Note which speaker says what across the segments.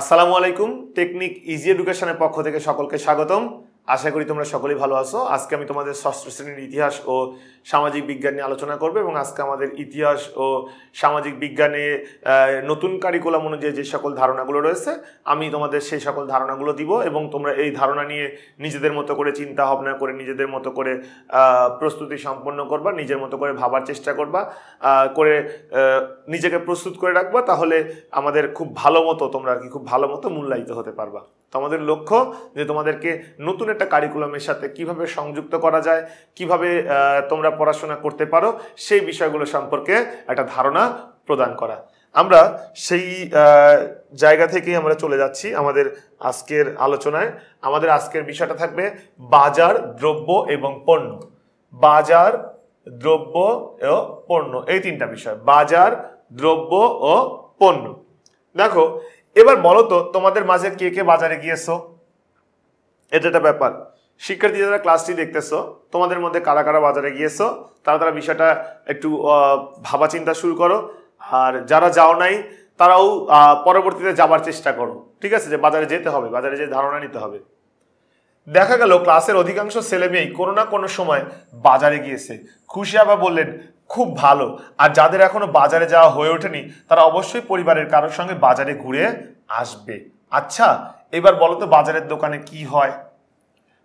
Speaker 1: আসসালামু আলাইকুম technique easy এডুকেশনের পক্ষ থেকে সকলকে স্বাগতম আশা করি তোমরা সকলেই ভালো আছো আজকে আমি তোমাদের ষষ্ঠ শ্রেণীর ইতিহাস ও সামাজিক বিজ্ঞান নিয়ে আলোচনা করবো এবং আজকে আমাদের ইতিহাস ও সামাজিক বিজ্ঞানে নতুন কারিকুলাম অনুযায়ী যে সকল ধারণাগুলো রয়েছে আমি তোমাদের সেই সকল ধারণাগুলো দিব এবং তোমরা এই ধারণা নিয়ে নিজেদের মতো করে চিন্তা ভাবনা করে নিজেদের মতো করে প্রস্তুতি সম্পন্ন করবা নিজের মতো করে ভাবার চেষ্টা করবা করে নিজেকে প্রস্তুত করে রাখবা তাহলে আমাদের খুব ভালো মতো তোমরা আর কি খুব ভালো মতো মূল্যায়িত হতে পারবা তোমাদের লক্ষ্য যে তোমাদেরকে নতুন একটা কারিকুলামের সাথে কিভাবে সংযুক্ত করা যায় কিভাবে তোমরা পড়াশোনা করতে পারো সেই বিষয়গুলো সম্পর্কে একটা ধারণা প্রদান করা আমরা সেই জায়গা থেকেই আমরা চলে যাচ্ছি আমাদের আজকের আলোচনায় আমাদের আজকের বিষয়টা থাকবে বাজার দ্রব্য এবং পণ্য বাজার দ্রব্য ও পণ্য এই তিনটা বিষয় বাজার দ্রব্য ও পণ্য দেখো এবার বলো তো তোমাদের মাঝে কে কে বাজারে গিয়েছো এটা একটা ব্যাপার শিক্ষার্থী যারা ক্লাসটি দেখতেছো তোমাদের মধ্যে কারা কারা বাজারে গিয়েছো তারা তারা বিষয়টা একটু ভাবা চিন্তা শুরু করো আর যারা যাও নাই তারাও পরবর্তীতে যাবার চেষ্টা করো ঠিক আছে যে বাজারে যেতে হবে বাজারে যে ধারণা নিতে হবে দেখা গেল ক্লাসের অধিকাংশ ছেলে মেয়েই কোনো না কোনো সময় বাজারে গিয়েছে খুশি আবার বললেন খুব ভালো আর যাদের এখনো বাজারে যাওয়া হয়ে ওঠেনি তারা অবশ্যই পরিবারের কারোর সঙ্গে বাজারে ঘুরে আসবে আচ্ছা এবার বলো তো বাজারের দোকানে কি হয়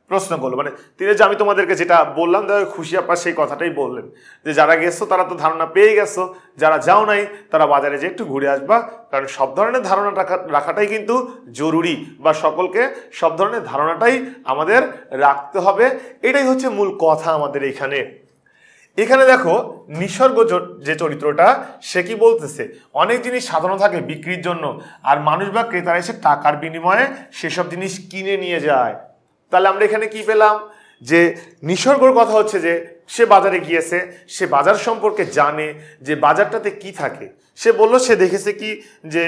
Speaker 1: প্রশ্ন করলো মানে তিনি যে আমি তোমাদেরকে যেটা বললাম দাদা খুশি আপা সেই কথাটাই বললেন যে যারা গেছো তারা তো ধারণা পেয়ে গেছো যারা যাও নাই তারা বাজারে যে একটু ঘুরে আসবা কারণ সব ধরনের ধারণা রাখাটাই কিন্তু জরুরি বা সকলকে সব ধরনের ধারণাটাই আমাদের রাখতে হবে এটাই হচ্ছে মূল কথা আমাদের এখানে এখানে দেখো নিসর্গ যে চরিত্রটা সে কি বলতেছে অনেক জিনিস সাধারণ থাকে বিক্রির জন্য আর মানুষ বা ক্রেতারা এসে টাকার বিনিময়ে সেসব জিনিস কিনে নিয়ে যায় তাহলে আমরা এখানে কি পেলাম যে নিসর্গর কথা হচ্ছে যে সে বাজারে গিয়েছে সে বাজার সম্পর্কে জানে যে বাজারটাতে কি থাকে সে বলল সে দেখেছে কি যে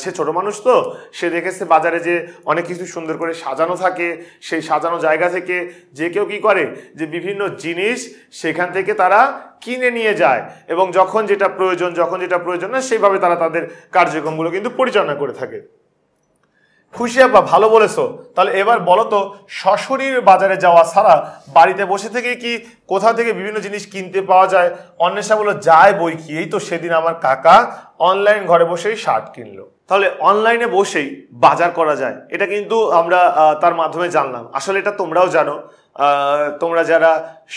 Speaker 1: সে ছোট মানুষ তো সে দেখেছে বাজারে যে অনেক কিছু সুন্দর করে সাজানো থাকে সেই সাজানো জায়গা থেকে যে কেউ কি করে যে বিভিন্ন জিনিস সেখান থেকে তারা কিনে নিয়ে যায় এবং যখন যেটা প্রয়োজন যখন যেটা প্রয়োজন না সেইভাবে তারা তাদের কার্যক্রমগুলো কিন্তু পরিচালনা করে থাকে খুশি আব্বা ভালো বলেছো তাহলে এবার বলো তো সশরীর বাজারে যাওয়া ছাড়া বাড়িতে বসে থেকে কি কোথা থেকে বিভিন্ন জিনিস কিনতে পাওয়া যায় অন্বেষা বলো যায় বই কি এই তো সেদিন আমার কাকা অনলাইন ঘরে বসেই শার্ট কিনলো তাহলে অনলাইনে বসেই বাজার করা যায় এটা কিন্তু আমরা তার মাধ্যমে জানলাম আসলে এটা তোমরাও জানো তোমরা যারা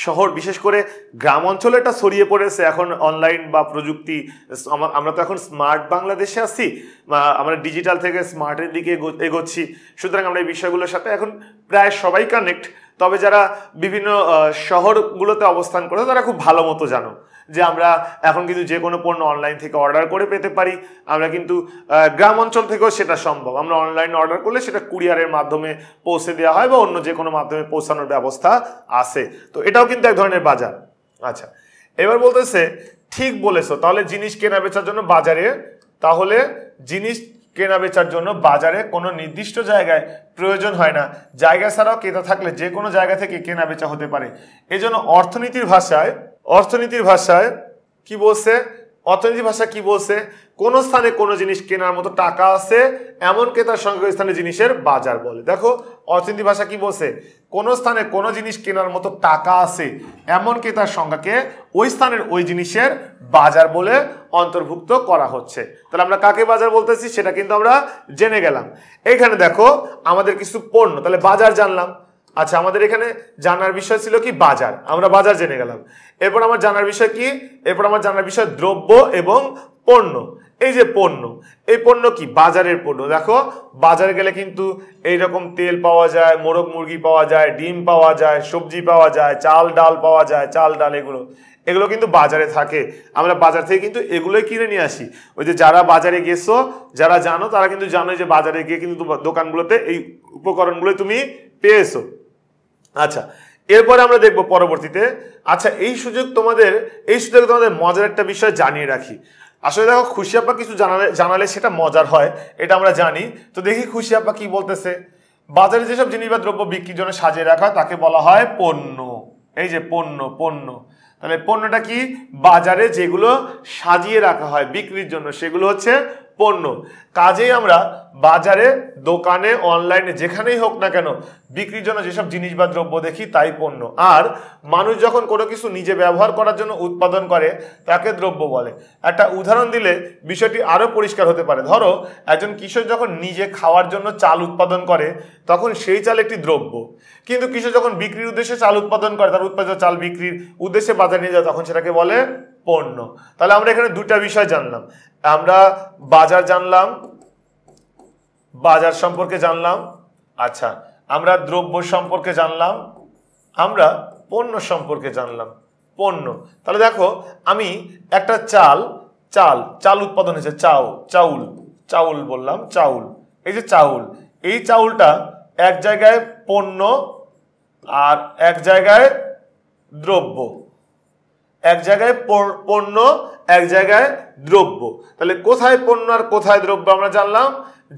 Speaker 1: শহর বিশেষ করে গ্রাম অঞ্চলেটা ছড়িয়ে পড়েছে এখন অনলাইন বা প্রযুক্তি আমরা তো এখন স্মার্ট বাংলাদেশে আছি আমরা ডিজিটাল থেকে স্মার্টের দিকে এগোচ্ছি সুতরাং আমরা এই বিষয়গুলোর সাথে এখন প্রায় সবাই কানেক্ট তবে যারা বিভিন্ন শহরগুলোতে অবস্থান করে তারা খুব ভালো মতো জানো যে আমরা এখন কিন্তু যে কোনো পণ্য অনলাইন থেকে অর্ডার করে পেতে পারি আমরা কিন্তু গ্রাম অঞ্চল থেকেও সেটা সম্ভব আমরা অনলাইন অর্ডার করলে সেটা কুরিয়ারের মাধ্যমে পৌঁছে দেওয়া হয় বা অন্য যে কোনো মাধ্যমে পৌঁছানোর ব্যবস্থা আছে তো এটাও কিন্তু এক ধরনের বাজার আচ্ছা এবার বলতেছে ঠিক বলেছো তাহলে জিনিস কেনা বেচার জন্য বাজারে তাহলে জিনিস কেনা বেচার জন্য বাজারে কোনো নির্দিষ্ট জায়গায় প্রয়োজন হয় না জায়গা ছাড়াও কেতা থাকলে যে কোনো জায়গা থেকে কেনা বেচা হতে পারে এজন্য অর্থনীতির ভাষায় অর্থনীতির ভাষায় কি বলছে অর্থনীতির ভাষা কি বলছে কোন স্থানে কোনো জিনিস কেনার মতো টাকা আছে এমন ক্রেতার সংখ্যক স্থানে জিনিসের বাজার বলে দেখো অর্থনীতি ভাষা কি বলছে কোন স্থানে কোনো জিনিস কেনার মতো টাকা আছে এমন ক্রেতার সংখ্যাকে ওই স্থানের ওই জিনিসের বাজার বলে অন্তর্ভুক্ত করা হচ্ছে তাহলে আমরা কাকে বাজার বলতেছি সেটা কিন্তু আমরা জেনে গেলাম এখানে দেখো আমাদের কিছু পণ্য তাহলে বাজার জানলাম আচ্ছা আমাদের এখানে জানার বিষয় ছিল কি বাজার আমরা বাজার জেনে গেলাম এরপর আমার জানার বিষয় কি এরপর আমার জানার বিষয় দ্রব্য এবং পণ্য এই যে পণ্য এই পণ্য কি বাজারের পণ্য দেখো বাজারে গেলে কিন্তু এইরকম তেল পাওয়া যায় মোরগ মুরগি পাওয়া যায় ডিম পাওয়া যায় সবজি পাওয়া যায় চাল ডাল পাওয়া যায় চাল ডাল এগুলো এগুলো কিন্তু বাজারে থাকে আমরা বাজার থেকে কিন্তু এগুলোই কিনে নিয়ে আসি ওই যে যারা বাজারে গেছো যারা জানো তারা কিন্তু জানো যে বাজারে গিয়ে কিন্তু দোকানগুলোতে এই উপকরণগুলো তুমি পেয়েছো আচ্ছা এরপরে আমরা দেখব পরবর্তীতে আচ্ছা এই সুযোগ তোমাদের এই সুযোগ তোমাদের মজার একটা বিষয় জানিয়ে রাখি আসলে দেখো খুশি আপা কিছু জানালে জানালে সেটা মজার হয় এটা আমরা জানি তো দেখি খুশি আপা কি বলতেছে বাজারে যেসব জিনিস বা দ্রব্য বিক্রির জন্য সাজিয়ে রাখা তাকে বলা হয় পণ্য এই যে পণ্য পণ্য তাহলে পণ্যটা কি বাজারে যেগুলো সাজিয়ে রাখা হয় বিক্রির জন্য সেগুলো হচ্ছে পণ্য কাজেই আমরা বাজারে দোকানে অনলাইনে যেখানেই হোক না কেন বিক্রির জন্য যেসব জিনিস বা দ্রব্য দেখি তাই পণ্য আর মানুষ যখন কোনো কিছু নিজে ব্যবহার করার জন্য উৎপাদন করে তাকে দ্রব্য বলে একটা উদাহরণ দিলে বিষয়টি আরও পরিষ্কার হতে পারে ধরো একজন কিশোর যখন নিজে খাওয়ার জন্য চাল উৎপাদন করে তখন সেই চাল একটি দ্রব্য কিন্তু কিশোর যখন বিক্রির উদ্দেশ্যে চাল উৎপাদন করে তার উৎপাদিত চাল বিক্রির উদ্দেশ্যে বাজারে নিয়ে যায় তখন সেটাকে বলে পণ্য তাহলে আমরা এখানে দুটা বিষয় জানলাম আমরা বাজার জানলাম বাজার সম্পর্কে জানলাম আচ্ছা আমরা দ্রব্য সম্পর্কে জানলাম আমরা পণ্য সম্পর্কে জানলাম পণ্য তাহলে দেখো আমি একটা চাল চাল চাল উৎপাদন হয়েছে চাউ চাউল চাউল বললাম চাউল এই যে চাউল এই চাউলটা এক জায়গায় পণ্য আর এক জায়গায় দ্রব্য এক জায়গায় পণ্য এক জায়গায় দ্রব্য তাহলে কোথায় পণ্য আর কোথায় দ্রব্য আমরা জানলাম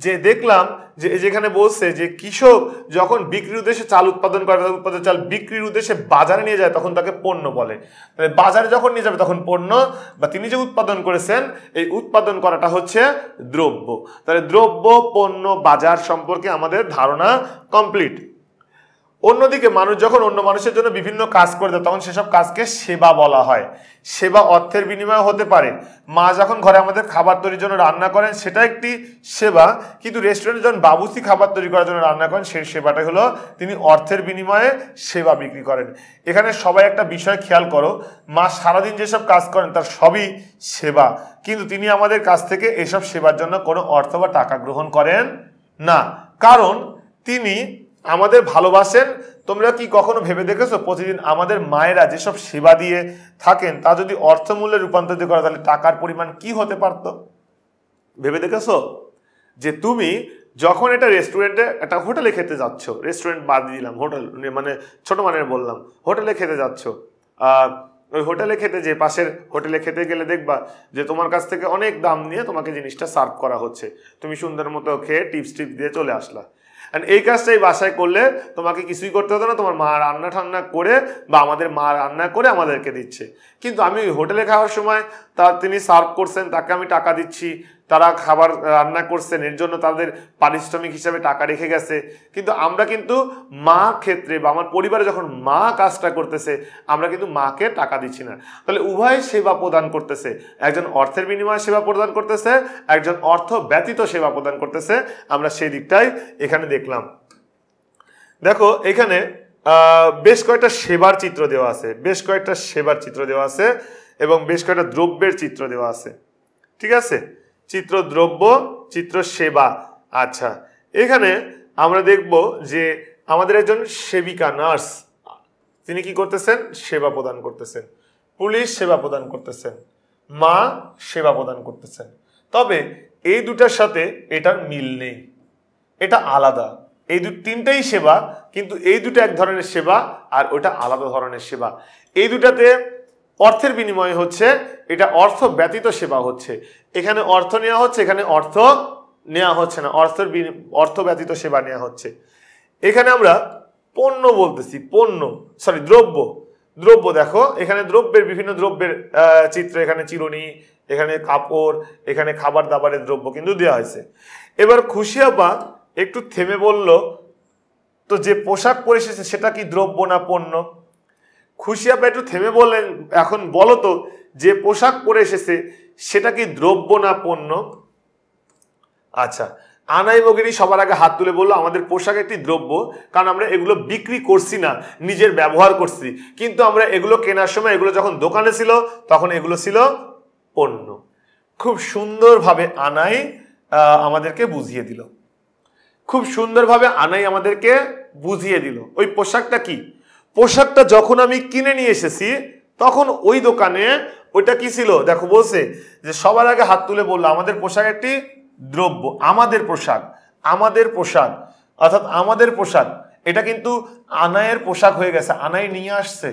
Speaker 1: যে দেখলাম যে যেখানে বলছে যে কৃষক যখন বিক্রির উদ্দেশ্যে চাল উৎপাদন করে উৎপাদন চাল বিক্রির উদ্দেশ্যে বাজারে নিয়ে যায় তখন তাকে পণ্য বলে তাহলে বাজারে যখন নিয়ে যাবে তখন পণ্য বা তিনি যে উৎপাদন করেছেন এই উৎপাদন করাটা হচ্ছে দ্রব্য তাহলে দ্রব্য পণ্য বাজার সম্পর্কে আমাদের ধারণা কমপ্লিট অন্যদিকে মানুষ যখন অন্য মানুষের জন্য বিভিন্ন কাজ করে দেয় তখন সেসব কাজকে সেবা বলা হয় সেবা অর্থের বিনিময় হতে পারে মা যখন ঘরে আমাদের খাবার তৈরির জন্য রান্না করেন সেটা একটি সেবা কিন্তু রেস্টুরেন্টে যখন বাবুসি খাবার তৈরি করার জন্য রান্না করেন সেই সেবাটা হলো তিনি অর্থের বিনিময়ে সেবা বিক্রি করেন এখানে সবাই একটা বিষয় খেয়াল করো মা সারাদিন যেসব কাজ করেন তার সবই সেবা কিন্তু তিনি আমাদের কাছ থেকে এসব সেবার জন্য কোনো অর্থ বা টাকা গ্রহণ করেন না কারণ তিনি আমাদের ভালোবাসেন তোমরা কি কখনো ভেবে দেখেছো প্রতিদিন আমাদের মায়েরা যেসব সেবা দিয়ে থাকেন তা যদি অর্থমূল্যে রূপান্তরিত করা তাহলে টাকার পরিমাণ কি হতে পারত ভেবে দেখেছো যে তুমি যখন এটা রেস্টুরেন্টে একটা হোটেলে খেতে যাচ্ছ রেস্টুরেন্ট বাদ দিলাম হোটেল মানে ছোট মানের বললাম হোটেলে খেতে যাচ্ছ ওই হোটেলে খেতে যে পাশের হোটেলে খেতে গেলে দেখবা যে তোমার কাছ থেকে অনেক দাম নিয়ে তোমাকে জিনিসটা সার্ভ করা হচ্ছে তুমি সুন্দর মতো খেয়ে টিপস টিপ দিয়ে চলে আসলা অ্যান্ড এই কাজটা এই বাসায় করলে তোমাকে কিছুই করতে হতো না তোমার মা রান্না ঠান্না করে বা আমাদের মা রান্না করে আমাদেরকে দিচ্ছে কিন্তু আমি হোটেলে খাওয়ার সময় তা তিনি সার্ভ করছেন তাকে আমি টাকা দিচ্ছি তারা খাবার রান্না করছেন এর জন্য তাদের পারিশ্রমিক হিসাবে টাকা রেখে গেছে কিন্তু আমরা কিন্তু মা ক্ষেত্রে বা আমার পরিবারে যখন মা কাজটা করতেছে আমরা কিন্তু মাকে টাকা দিচ্ছি না তাহলে উভয় সেবা প্রদান করতেছে একজন অর্থের বিনিময়ে সেবা প্রদান করতেছে একজন অর্থ ব্যতীত সেবা প্রদান করতেছে আমরা সেই দিকটাই এখানে দেখলাম দেখো এখানে বেশ কয়েকটা সেবার চিত্র দেওয়া আছে বেশ কয়েকটা সেবার চিত্র দেওয়া আছে এবং বেশ কয়েকটা দ্রব্যের চিত্র দেওয়া আছে ঠিক আছে চিত্রদ্রব্য চিত্র সেবা আচ্ছা এখানে আমরা দেখব যে আমাদের একজন সেবিকা নার্স তিনি কি করতেছেন সেবা প্রদান করতেছেন পুলিশ সেবা প্রদান করতেছেন মা সেবা প্রদান করতেছেন তবে এই দুটার সাথে এটার মিল নেই এটা আলাদা এই দু তিনটাই সেবা কিন্তু এই দুটো এক ধরনের সেবা আর ওটা আলাদা ধরনের সেবা এই দুটাতে অর্থের বিনিময়ে হচ্ছে এটা অর্থ ব্যতীত সেবা হচ্ছে এখানে অর্থ নেওয়া হচ্ছে এখানে অর্থ নেওয়া হচ্ছে না অর্থের অর্থ ব্যতীত সেবা নেওয়া হচ্ছে এখানে আমরা পণ্য বলতেছি পণ্য সরি দ্রব্য দ্রব্য দেখো এখানে দ্রব্যের বিভিন্ন দ্রব্যের চিত্র এখানে চিরুনি এখানে কাপড় এখানে খাবার দাবারের দ্রব্য কিন্তু দেওয়া হয়েছে এবার খুশিয়াপা একটু থেমে বলল তো যে পোশাক পরে সেটা কি দ্রব্য না পণ্য খুশিয়াপা একটু থেমে বললেন এখন বলো তো যে পোশাক পরে এসেছে সেটা কি দ্রব্য না পণ্য আচ্ছা আনাই বগিনী সবার আগে হাত তুলে বললো আমাদের পোশাক একটি দ্রব্য কারণ আমরা এগুলো বিক্রি করছি না নিজের ব্যবহার করছি কিন্তু আমরা এগুলো কেনার সময় এগুলো যখন দোকানে ছিল তখন এগুলো ছিল পণ্য খুব সুন্দরভাবে আনাই আমাদেরকে বুঝিয়ে দিল খুব সুন্দরভাবে আনাই আমাদেরকে বুঝিয়ে দিল ওই পোশাকটা কি পোশাকটা যখন আমি কিনে নিয়ে এসেছি তখন ওই দোকানে ওইটা কি ছিল দেখো বলছে যে সবার আগে হাত তুলে বললো আমাদের পোশাক একটি দ্রব্য আমাদের পোশাক আমাদের পোশাক অর্থাৎ আমাদের পোশাক এটা কিন্তু আনায়ের পোশাক হয়ে গেছে আনাই নিয়ে আসছে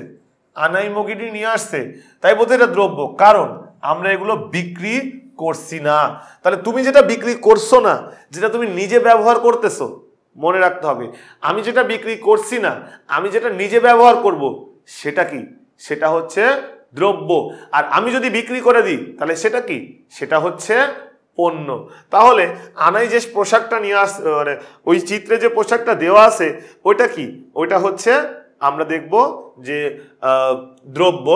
Speaker 1: আনাই মগিটি নিয়ে আসছে তাই বলতে এটা দ্রব্য কারণ আমরা এগুলো বিক্রি করছি না তাহলে তুমি যেটা বিক্রি করছো না যেটা তুমি নিজে ব্যবহার করতেছো মনে রাখতে হবে আমি যেটা বিক্রি করছি না আমি যেটা নিজে ব্যবহার করব সেটা কি সেটা হচ্ছে দ্রব্য আর আমি যদি বিক্রি করে দিই তাহলে সেটা কি সেটা হচ্ছে পণ্য তাহলে আনাই যে পোশাকটা নিয়ে আস মানে ওই চিত্রে যে পোশাকটা দেওয়া আছে ওইটা কি ওইটা হচ্ছে আমরা দেখব যে দ্রব্য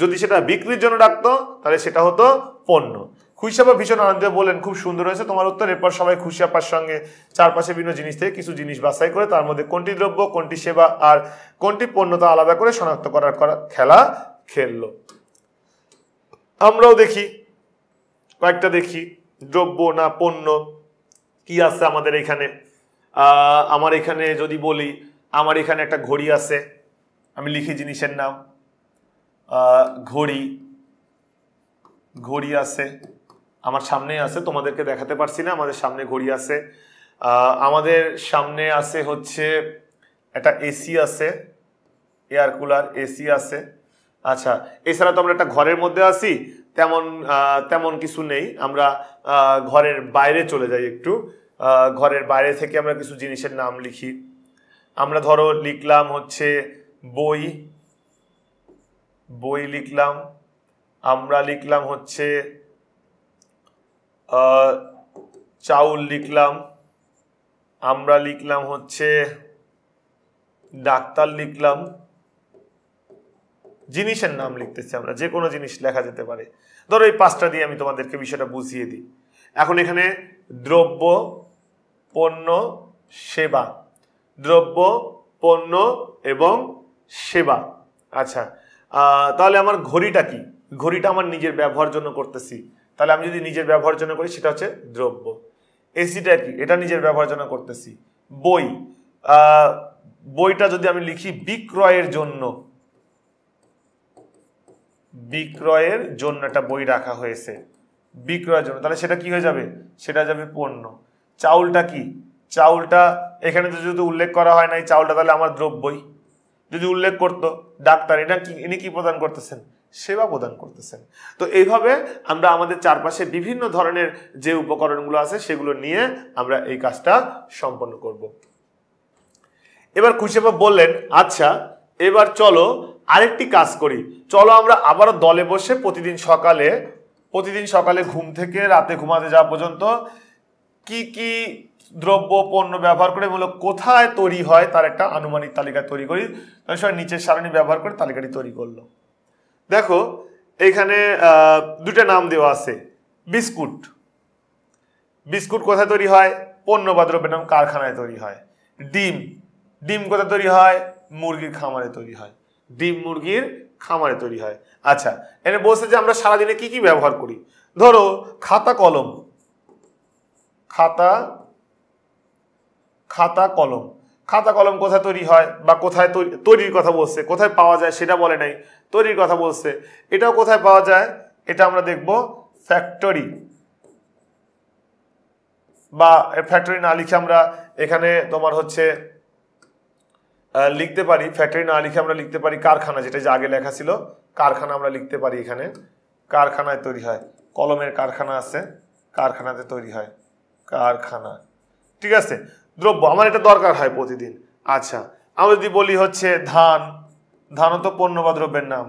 Speaker 1: যদি সেটা বিক্রির জন্য রাখতো তাহলে সেটা হতো পণ্য খুশিয়াপা ভীষণ আনন্দ বলেন খুব সুন্দর হয়েছে তোমার উত্তর এরপর সবাই খুশিয়াপার সঙ্গে চারপাশে বিভিন্ন জিনিস থেকে কিছু জিনিস বাছাই করে তার মধ্যে কোনটি দ্রব্য কোনটি সেবা আর কোনটি পণ্যতা আলাদা করে শনাক্ত করার খেলা খেললো আমরাও দেখি কয়েকটা দেখি দ্রব্য না পণ্য কি আছে আমাদের এখানে আমার এখানে যদি বলি আমার এখানে একটা ঘড়ি আছে আমি লিখি জিনিসের নাম ঘড়ি ঘড়ি আছে আমার সামনে আছে তোমাদেরকে দেখাতে পারছি না আমাদের সামনে ঘড়ি আছে আমাদের সামনে আছে হচ্ছে একটা এসি আছে এয়ার কুলার এসি আছে আচ্ছা এছাড়া তো আমরা একটা ঘরের মধ্যে আছি তেমন তেমন কিছু নেই আমরা ঘরের বাইরে চলে যাই একটু ঘরের বাইরে থেকে আমরা কিছু জিনিসের নাম লিখি আমরা ধরো লিখলাম হচ্ছে বই বই লিখলাম আমরা লিখলাম হচ্ছে চাউল লিখলাম আমরা লিখলাম হচ্ছে ডাক্তার লিখলাম জিনিসের নাম লিখতেছি আমরা যে কোনো জিনিস লেখা যেতে পারে ধরো এই পাঁচটা দিয়ে আমি তোমাদেরকে বিষয়টা বুঝিয়ে দিই এখন এখানে দ্রব্য পণ্য সেবা দ্রব্য পণ্য এবং সেবা আচ্ছা তাহলে আমার ঘড়িটা কি ঘড়িটা আমার নিজের ব্যবহার জন্য করতেছি তাহলে আমি যদি নিজের ব্যবহার জন্য করি সেটা হচ্ছে দ্রব্য এসিটা কি এটা নিজের ব্যবহার জন্য করতেছি বই বইটা যদি আমি লিখি বিক্রয়ের জন্য বিক্রয়ের জন্য একটা বই রাখা হয়েছে বিক্রয়ের জন্য তাহলে সেটা কি হয়ে যাবে সেটা যাবে পণ্য চাউলটা কি চাউলটা এখানে তো যদি উল্লেখ করা হয় নাই চাউলটা তাহলে আমার দ্রব্যই যদি উল্লেখ করতো ডাক্তার এটা কি ইনি কি প্রদান করতেছেন সেবা প্রদান করতেছেন তো এইভাবে আমরা আমাদের চারপাশে বিভিন্ন ধরনের যে উপকরণগুলো আছে সেগুলো নিয়ে আমরা এই কাজটা সম্পন্ন করব। এবার কুশেবা বললেন আচ্ছা এবার চলো আরেকটি কাজ করি চলো আমরা আবার দলে বসে প্রতিদিন সকালে প্রতিদিন সকালে ঘুম থেকে রাতে ঘুমাতে যাওয়া পর্যন্ত কি কি দ্রব্য পণ্য ব্যবহার করে মূলত কোথায় তৈরি হয় তার একটা আনুমানিক তালিকা তৈরি করি তার নিচের সারণী ব্যবহার করে তালিকাটি তৈরি করলো দেখো এখানে দুটা নাম দেওয়া আছে বিস্কুট বিস্কুট কোথায় তৈরি হয় পণ্য বা দ্রব্যের নাম কারখানায় তৈরি হয় ডিম ডিম কোথায় তৈরি হয় মুরগির খামারে তৈরি হয় ডিম মুরগির খামারে তৈরি হয় আচ্ছা এনে বলছে যে আমরা সারাদিনে কি কি ব্যবহার করি ধরো খাতা কলম খাতা খাতা কলম খাতা কলম কোথায় তৈরি হয় বা কোথায় তৈরির কথা বলছে কোথায় পাওয়া যায় সেটা বলে নাই তৈরির কথা বলছে এটাও কোথায় পাওয়া যায় এটা আমরা দেখব ফ্যাক্টরি বা ফ্যাক্টরি না লিখে আমরা এখানে তোমার হচ্ছে লিখতে পারি ফ্যাক্টরি না লিখে আমরা লিখতে পারি কারখানা যেটা যে আগে লেখা ছিল কারখানা আমরা লিখতে পারি এখানে কারখানায় তৈরি হয় কলমের কারখানা আছে কারখানাতে তৈরি হয় কারখানা ঠিক আছে দ্রব্য আমার এটা দরকার হয় প্রতিদিন আচ্ছা আমরা যদি বলি হচ্ছে ধান ধান তো পণ্য বা দ্রব্যের নাম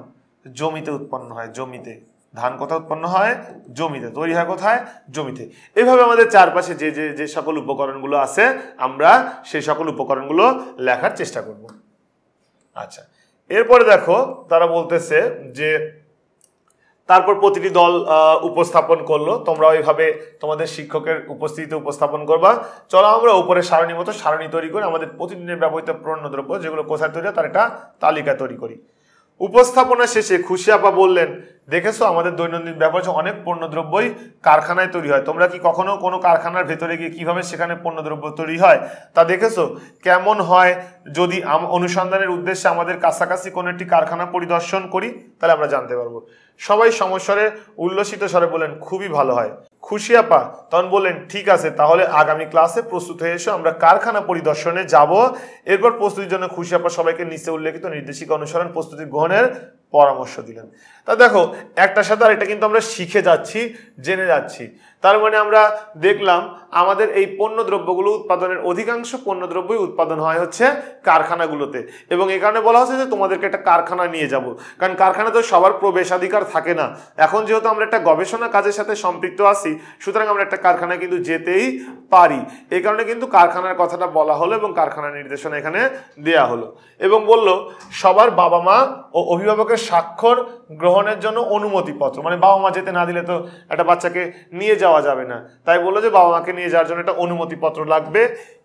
Speaker 1: জমিতে উৎপন্ন হয় জমিতে ধান কোথায় উৎপন্ন হয় জমিতে তৈরি হয় কোথায় জমিতে এভাবে আমাদের চারপাশে যে যে যে সকল উপকরণগুলো আছে আমরা সেই সকল উপকরণগুলো লেখার চেষ্টা করব আচ্ছা এরপরে দেখো তারা বলতেছে যে তারপর প্রতিটি দল উপস্থাপন করলো তোমরা ওইভাবে তোমাদের শিক্ষকের উপস্থিতিতে উপস্থাপন করবা চলো আমরা উপরে সারণী মতো সারণী তৈরি করি আমাদের প্রতিদিনের ব্যবহৃত পণ্য দ্রব্য যেগুলো কোথায় তৈরি তার একটা তালিকা তৈরি করি উপস্থাপনা শেষে খুশিয়াপা বললেন দেখেছো আমাদের দৈনন্দিন ব্যবহারে অনেক পণ্যদ্রব্যই কারখানায় তৈরি হয় তোমরা কি কখনো কোনো কারখানার ভেতরে গিয়ে কীভাবে সেখানে পণ্যদ্রব্য তৈরি হয় তা দেখেছো কেমন হয় যদি অনুসন্ধানের উদ্দেশ্যে আমাদের কাছাকাছি কোনো একটি কারখানা পরিদর্শন করি তাহলে আমরা জানতে পারবো সবাই সমস্বরে উল্লসিত স্বরে বলেন খুবই ভালো হয় খুশি আপা তখন বললেন ঠিক আছে তাহলে আগামী ক্লাসে প্রস্তুত হয়ে এসো আমরা কারখানা পরিদর্শনে যাব এরপর প্রস্তুতির জন্য খুশি আপা সবাইকে নিচে উল্লেখিত নির্দেশিকা অনুসরণ প্রস্তুতি গ্রহণের পরামর্শ দিলেন তা দেখো একটা সাথে আর এটা কিন্তু আমরা শিখে যাচ্ছি জেনে যাচ্ছি তার মানে আমরা দেখলাম আমাদের এই পণ্য দ্রব্যগুলো উৎপাদনের অধিকাংশ পণ্যদ্রব্যই উৎপাদন হয় হচ্ছে কারখানাগুলোতে এবং এ কারণে বলা হচ্ছে যে তোমাদেরকে একটা কারখানা নিয়ে যাব কারণ কারখানা তো সবার প্রবেশাধিকার থাকে না এখন যেহেতু আমরা একটা গবেষণা কাজের সাথে সম্পৃক্ত আছি সুতরাং আমরা একটা কারখানা কিন্তু যেতেই পারি এই কারণে কিন্তু কারখানার কথাটা বলা হলো এবং কারখানার নির্দেশনা এখানে দেয়া হলো এবং বলল সবার বাবা মা ও অভিভাবকের স্বাক্ষর গ্রহণের জন্য অনুমতিপত্র মানে বাবা মা যেতে না দিলে তো একটা বাচ্চাকে নিয়ে যাওয়া যাবে না তাই বললো যে বাবা মাকে নিয়ে যাওয়ার জন্য একটা অনুমতিপত্র লাগবে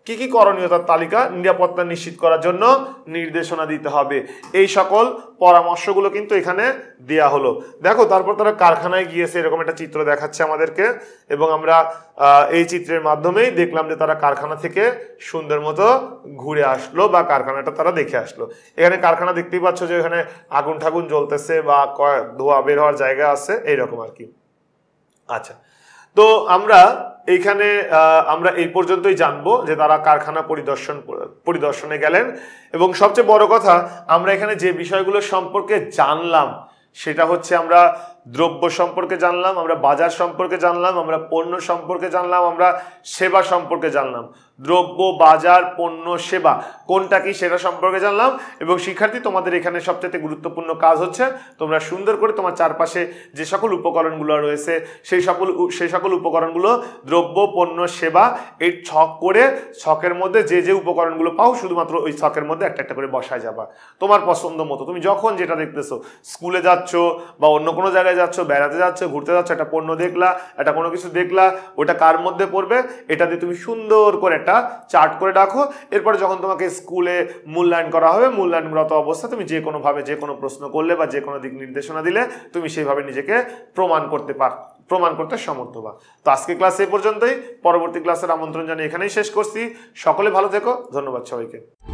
Speaker 1: কি কি করণীয় তার তালিকা নিরাপত্তা নিশ্চিত করার জন্য নির্দেশনা দিতে হবে এই সকল পরামর্শগুলো কিন্তু এখানে দেয়া হলো দেখো তারপর তারা কারখানায় গিয়েছে এরকম একটা চিত্র দেখাচ্ছে আমাদেরকে এবং আমরা এই চিত্রের মাধ্যমেই দেখলাম যে তারা কারখানা থেকে সুন্দর মতো ঘুরে আসলো বা কারখানাটা তারা দেখে আসলো এখানে কারখানা দেখতেই পাচ্ছ যে এখানে আগুন ঠাগুন জ্বলতেছে বা ধোয়া বের হওয়ার জায়গা আছে এইরকম আর কি আচ্ছা তো আমরা এইখানে আমরা এই পর্যন্তই জানবো যে তারা কারখানা পরিদর্শন পরিদর্শনে গেলেন এবং সবচেয়ে বড় কথা আমরা এখানে যে বিষয়গুলো সম্পর্কে জানলাম সেটা হচ্ছে আমরা দ্রব্য সম্পর্কে জানলাম আমরা বাজার সম্পর্কে জানলাম আমরা পণ্য সম্পর্কে জানলাম আমরা সেবা সম্পর্কে জানলাম দ্রব্য বাজার পণ্য সেবা কোনটা কি সেটা সম্পর্কে জানলাম এবং শিক্ষার্থী তোমাদের এখানে সবচেয়ে গুরুত্বপূর্ণ কাজ হচ্ছে তোমরা সুন্দর করে তোমার চারপাশে যে সকল উপকরণগুলো রয়েছে সেই সকল সেই সকল উপকরণগুলো দ্রব্য পণ্য সেবা এই ছক করে ছকের মধ্যে যে যে উপকরণগুলো পাও শুধুমাত্র ওই ছকের মধ্যে একটা একটা করে বসায় যাবা তোমার পছন্দ মতো তুমি যখন যেটা দেখতেছো স্কুলে যাচ্ছ বা অন্য কোনো জায়গায় জায়গায় যাচ্ছ বেড়াতে যাচ্ছ ঘুরতে যাচ্ছ একটা পণ্য দেখলা একটা কোনো কিছু দেখলা ওটা কার মধ্যে পড়বে এটা দিয়ে তুমি সুন্দর করে একটা চার্ট করে রাখো এরপরে যখন তোমাকে স্কুলে মূল্যায়ন করা হবে মূল্যায়নগত অবস্থা তুমি যে কোনোভাবে যে কোনো প্রশ্ন করলে বা যে কোনো দিক নির্দেশনা দিলে তুমি সেইভাবে নিজেকে প্রমাণ করতে পার প্রমাণ করতে সমর্থ বা তো আজকে ক্লাস এ পর্যন্তই পরবর্তী ক্লাসের আমন্ত্রণ জানিয়ে এখানেই শেষ করছি সকলে ভালো থেকো ধন্যবাদ সবাইকে